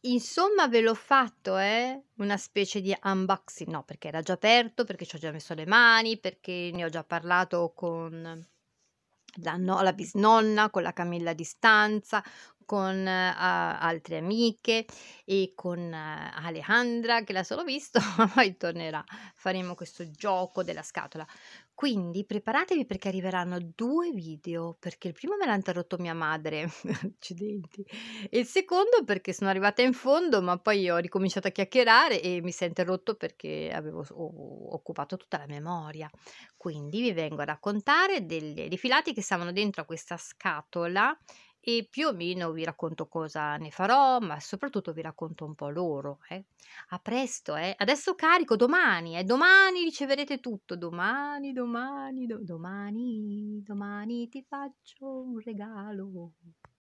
Insomma, ve l'ho fatto, eh, una specie di unboxing, no, perché era già aperto, perché ci ho già messo le mani, perché ne ho già parlato con la, no, la bisnonna, con la Camilla a distanza, con eh, altre amiche e con eh, Alejandra che l'ha solo visto, ma poi tornerà. Faremo questo gioco della scatola. Quindi preparatevi perché arriveranno due video, perché il primo me l'ha interrotto mia madre, accidenti, e il secondo perché sono arrivata in fondo, ma poi ho ricominciato a chiacchierare e mi si è interrotto perché avevo occupato tutta la memoria. Quindi vi vengo a raccontare dei filati che stavano dentro a questa scatola e più o meno vi racconto cosa ne farò, ma soprattutto vi racconto un po' loro. Eh. A presto, eh. adesso carico, domani, eh. domani riceverete tutto, domani, domani, do- domani, domani ti faccio un regalo.